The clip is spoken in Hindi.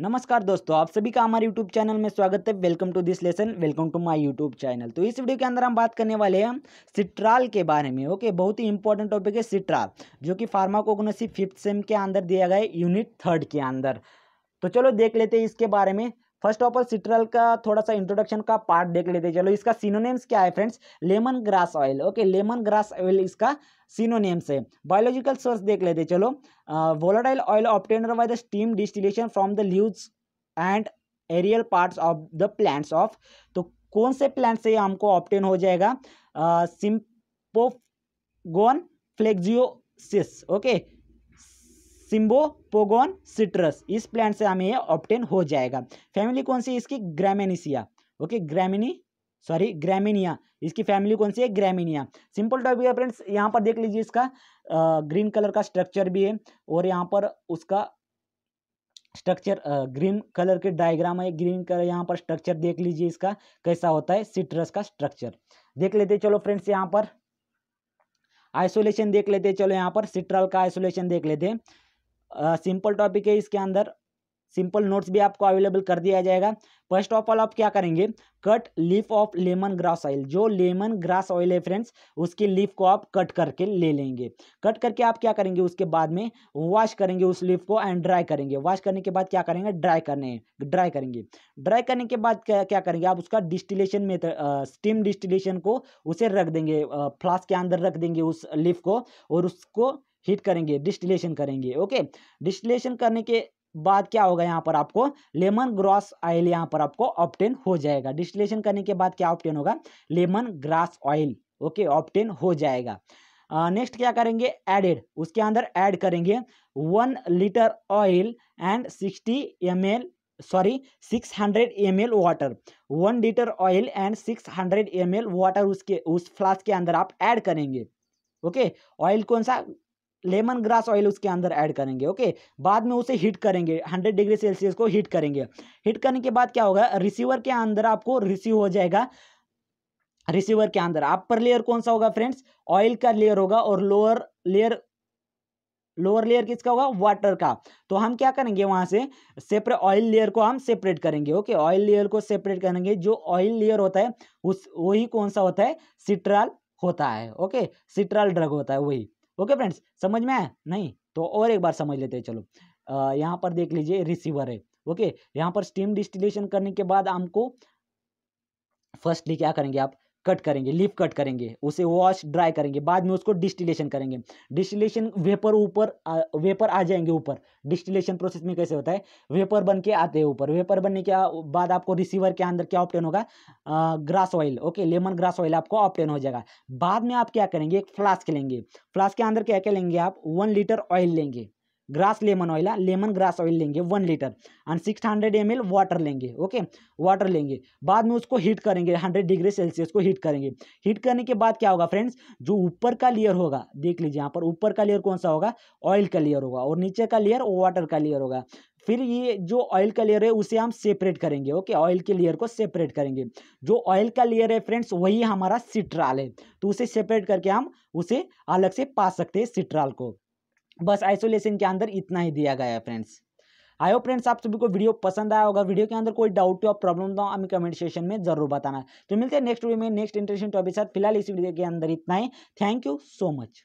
नमस्कार दोस्तों आप सभी का हमारे YouTube चैनल में स्वागत है welcome to this lesson welcome to my YouTube channel तो इस वीडियो के अंदर हम बात करने वाले हैं सिट्राल के बारे में ओके बहुत ही इंपॉर्टेंट टॉपिक है सिट्राल जो कि फार्माकोग्नोसी फिफ्थ सेम के अंदर दिया गया है यूनिट थर्ड के अंदर तो चलो देख लेते हैं इसके बारे में फर्स्ट ऑफ ऑल सिट्रल का थोड़ा सा इंट्रोडक्शन का पार्ट देख लेते चलो इसका सिनोनेम्स क्या है friends lemon grass oil okay lemon grass oil इसका सिनोनेम्स है बायोलॉजिकल सोर्स देख लेते चलो volatile oil obtained by the steam distillation from the leaves and aerial parts of the plants of तो कौन से प्लांट से हमको ऑप्टेन हो जाएगा cymbopogon flexuosus okay cymbopogon citrus इस प्लांट से हमें ये ऑप्टेन हो जाएगा फैमिली कौन सी इसकी ग्रामेनिसिया ओके ग्रामिनी सॉरी ग्रामिनिया इसकी फैमिली कौन सी है ग्रामिनिया सिंपल टॉपिक है फ्रेंड्स यहाँ पर देख लीजिए इसका ग्रीन कलर का स्ट्रक्चर भी है और यहाँ पर उसका स्ट्रक्चर ग्रीन कलर के डायग्राम है ग्रीन कलर यहाँ पर स्ट्रक्चर देख लीजिए इसका कैसा होता है सिट्रस का स्ट्रक्चर देख लेते चलो फ्रेंड्स यहाँ पर आइसोलेशन देख लेते चलो यहाँ पर सिट्रल का आइसोलेशन देख लेते हैं सिंपल टॉपिक है इसके अंदर सिंपल नोट्स भी आपको अवेलेबल कर दिया जाएगा फर्स्ट ऑफ ऑल आप क्या करेंगे cut leaf of lemon grass oil जो लेमन ग्रास ऑयल है फ्रेंड्स उसकी लीफ को आप कट करके ले लेंगे कट करके आप क्या करेंगे उसके बाद में वॉश करेंगे उस लीफ को एंड ड्राई करेंगे वॉश करने के बाद क्या करेंगे ड्राई करने ड्राई करेंगे ड्राई करने के बाद क्या, क्या करेंगे आप उसका डिस्टिलेशन में स्टीम डिस्टिलेशन को उसे रख देंगे फ्लास्क के अंदर रख देंगे उस लीफ को और उसको हीट करेंगे डिस्टिलेशन करेंगे ओके डिस्टिलेशन करने के बाद क्या होगा यहाँ पर आपको लेमन ग्रास ऑयल यहाँ पर आपको ऑप्टेन हो जाएगा डिस्टिलेशन करने के बाद क्या ऑप्टेन होगा lemon grass oil okay obtain हो जाएगा नेक्स्ट uh, क्या करेंगे एडेड उसके अंदर ऐड करेंगे one litre oil and sixty M L sorry six hundred M L water one litre oil and six hundred M L water उसके उस फ्लास्क के अंदर आप ऐड करेंगे ओके ऑयल कौन सा लेमन ग्रास ऑयल उसके अंदर ऐड करेंगे ओके बाद में उसे हीट करेंगे 100 डिग्री सेल्सियस को हीट करेंगे हीट करने के बाद क्या होगा रिसीवर के अंदर आपको रिसीव हो जाएगा रिसीवर के अंदर अपर लेयर कौन सा होगा फ्रेंड्स ऑयल का लेयर होगा और लोअर लेयर लोअर लेयर किसका होगा वाटर का तो हम क्या करेंगे वहां से सेपरेट ऑयल लेयर को हम सेपरेट करेंगे ओके ऑयल लेयर को सेपरेट करेंगे जो ऑयल लेयर होता है उस वही कौन सा होता है सिट्रल होता है ओके सिट्रल ड्रग होता है वही ओके फ्रेंड्स समझ में आया नहीं तो और एक बार समझ लेते हैं चलो यहाँ पर देख लीजिए रिसीवर है ओके यहाँ पर स्टीम डिस्टिलेशन करने के बाद हमको फर्स्टली क्या करेंगे आप कट करेंगे लीफ कट करेंगे उसे वॉश ड्राई करेंगे बाद में उसको डिस्टिलेशन करेंगे डिस्टिलेशन वेपर ऊपर वेपर आ जाएंगे ऊपर डिस्टिलेशन प्रोसेस में कैसे होता है वेपर बन के आते हैं ऊपर वेपर बनने के बाद आपको रिसीवर के अंदर क्या ऑप्टेन होगा grass oil okay lemon grass oil आपको ऑप्टेन हो जाएगा बाद में आप क्या करेंगे एक फ्लास्क लेंगे फ्लास्क के अंदर क्या क्या लेंगे आप वन लीटर ऑयल लेंगे ग्रास लेमन ऑयल है लेमन ग्रास ऑयल लेंगे one litre and six hundred M L water लेंगे ओके वाटर लेंगे बाद में उसको हीट करेंगे हंड्रेड डिग्री सेल्सियस को हीट करेंगे हीट करने के बाद क्या होगा फ्रेंड्स जो ऊपर का लेयर होगा देख लीजिए यहाँ पर ऊपर का लेयर कौन सा होगा ऑयल का लेयर होगा और नीचे का लेयर वाटर का लेयर होगा फिर ये जो ऑयल का लेयर है उसे हम सेपरेट करेंगे ओके ऑयल के लेयर को सेपरेट करेंगे जो ऑयल का लेयर है फ्रेंड्स वही हमारा सिट्राल है तो उसे सेपरेट करके हम उसे अलग से पा सकते हैं सिट्राल को बस आइसोलेशन के अंदर इतना ही दिया गया है फ्रेंड्स आयो फ्रेंड्स आप सभी को वीडियो पसंद आया होगा वीडियो के अंदर कोई डाउट या प्रॉब्लम तो हमें कमेंट सेशन में जरूर बताना तो मिलते हैं नेक्स्ट वीडियो में नेक्स्ट इंटरेस्टिंग टॉपिक साथ फिलहाल इस वीडियो के अंदर इतना ही थैंक यू सो मच